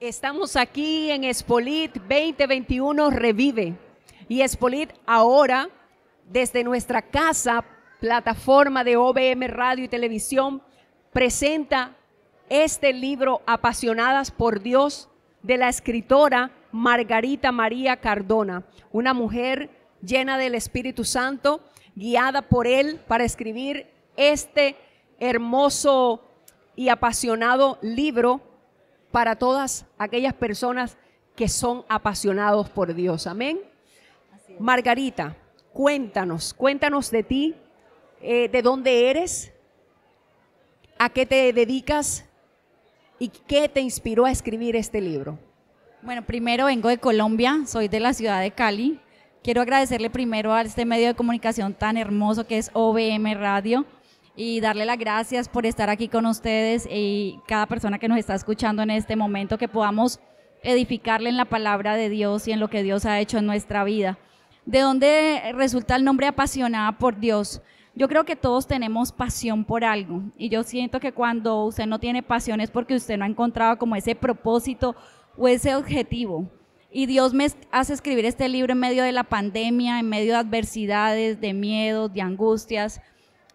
Estamos aquí en Espolit 2021 Revive. Y Espolit ahora, desde nuestra casa, plataforma de OBM Radio y Televisión, presenta este libro Apasionadas por Dios de la escritora Margarita María Cardona, una mujer llena del Espíritu Santo, guiada por él para escribir este hermoso y apasionado libro para todas aquellas personas que son apasionados por Dios. Amén. Margarita, cuéntanos, cuéntanos de ti, eh, de dónde eres, a qué te dedicas y qué te inspiró a escribir este libro. Bueno, primero vengo de Colombia, soy de la ciudad de Cali. Quiero agradecerle primero a este medio de comunicación tan hermoso que es OBM Radio y darle las gracias por estar aquí con ustedes y cada persona que nos está escuchando en este momento, que podamos edificarle en la palabra de Dios y en lo que Dios ha hecho en nuestra vida. ¿De dónde resulta el nombre apasionada por Dios? Yo creo que todos tenemos pasión por algo y yo siento que cuando usted no tiene pasión es porque usted no ha encontrado como ese propósito o ese objetivo. Y Dios me hace escribir este libro en medio de la pandemia, en medio de adversidades, de miedos, de angustias,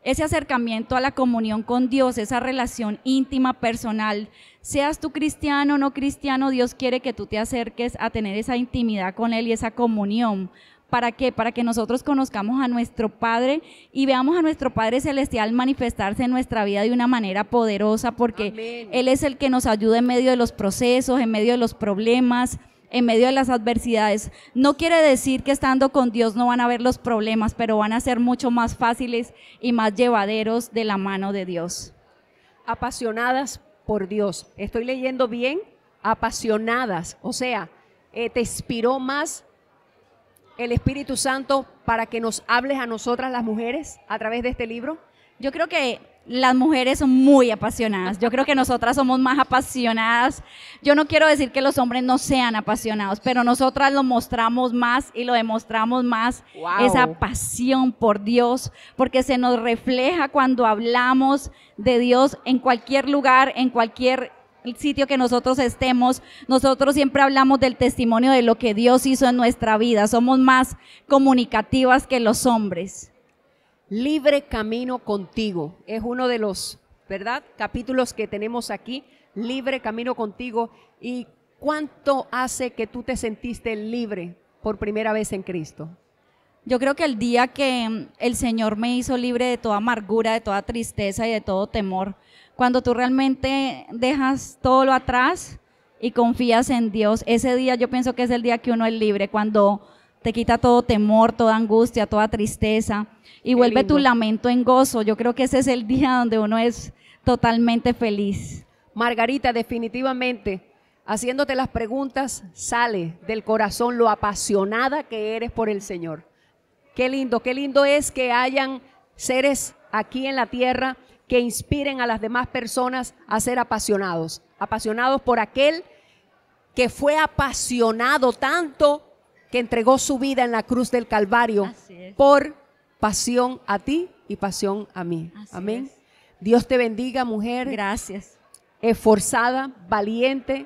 ese acercamiento a la comunión con Dios, esa relación íntima, personal. Seas tú cristiano o no cristiano, Dios quiere que tú te acerques a tener esa intimidad con Él y esa comunión. ¿Para qué? Para que nosotros conozcamos a nuestro Padre y veamos a nuestro Padre Celestial manifestarse en nuestra vida de una manera poderosa, porque Él es el que nos ayuda en medio de los procesos, en medio de los problemas, en medio de las adversidades. No quiere decir que estando con Dios no van a ver los problemas, pero van a ser mucho más fáciles y más llevaderos de la mano de Dios. Apasionadas por Dios. Estoy leyendo bien, apasionadas. O sea, eh, te inspiró más el Espíritu Santo para que nos hables a nosotras las mujeres a través de este libro. Yo creo que las mujeres son muy apasionadas. Yo creo que nosotras somos más apasionadas. Yo no quiero decir que los hombres no sean apasionados, pero nosotras lo mostramos más y lo demostramos más, esa pasión por Dios, porque se nos refleja cuando hablamos de Dios en cualquier lugar, en cualquier sitio que nosotros estemos, nosotros siempre hablamos del testimonio de lo que Dios hizo en nuestra vida. Somos más comunicativas que los hombres. Libre Camino Contigo. Es uno de los, ¿verdad? Capítulos que tenemos aquí, Libre Camino Contigo. ¿Y cuánto hace que tú te sentiste libre por primera vez en Cristo? Yo creo que el día que mm, el Señor me hizo libre de toda amargura, de toda tristeza y de todo temor, cuando tú realmente dejas todo lo atrás y confías en Dios, ese día yo pienso que es el día que uno es libre, cuando te quita todo temor, toda angustia, toda tristeza y vuelve tu lamento en gozo. Yo creo que ese es el día donde uno es totalmente feliz. Margarita, definitivamente, haciéndote las preguntas, sale del corazón lo apasionada que eres por el Señor. Qué lindo, qué lindo es que hayan seres aquí en la tierra que inspiren a las demás personas a ser apasionados, apasionados por aquel que fue apasionado tanto que entregó su vida en la cruz del Calvario por pasión a ti y pasión a mí. Amén. Dios te bendiga, mujer. Gracias. Esforzada, valiente,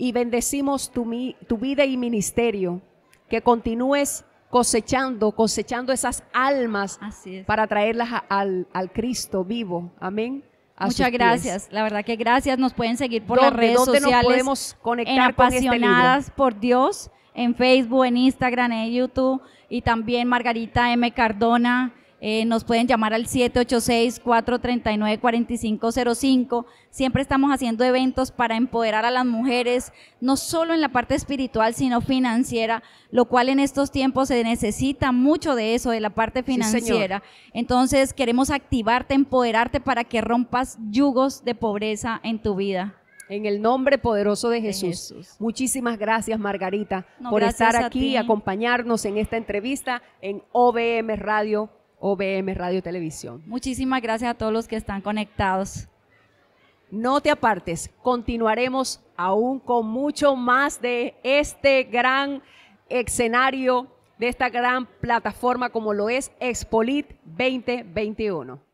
y bendecimos tu, tu vida y ministerio. Que continúes cosechando, cosechando esas almas para traerlas al, Cristo vivo. Amén. Muchas gracias. La verdad que gracias. Nos pueden seguir por las redes sociales. Nos podemos conectar este en apasionadas por Dios en Facebook, en Instagram, en YouTube y también Margarita M. Cardona. Eh, nos pueden llamar al 786-439-4505. Siempre estamos haciendo eventos para empoderar a las mujeres, no solo en la parte espiritual, sino financiera, lo cual en estos tiempos se necesita mucho de eso, de la parte financiera. Entonces queremos activarte, empoderarte para que rompas yugos de pobreza en tu vida. En el nombre poderoso de Jesús. Muchísimas gracias, Margarita, por estar aquí y acompañarnos en esta entrevista en OBM Radio, OBM Radio Televisión. Muchísimas gracias a todos los que están conectados. No te apartes, continuaremos aún con mucho más de este gran escenario, de esta gran plataforma como lo es Expolit 2021.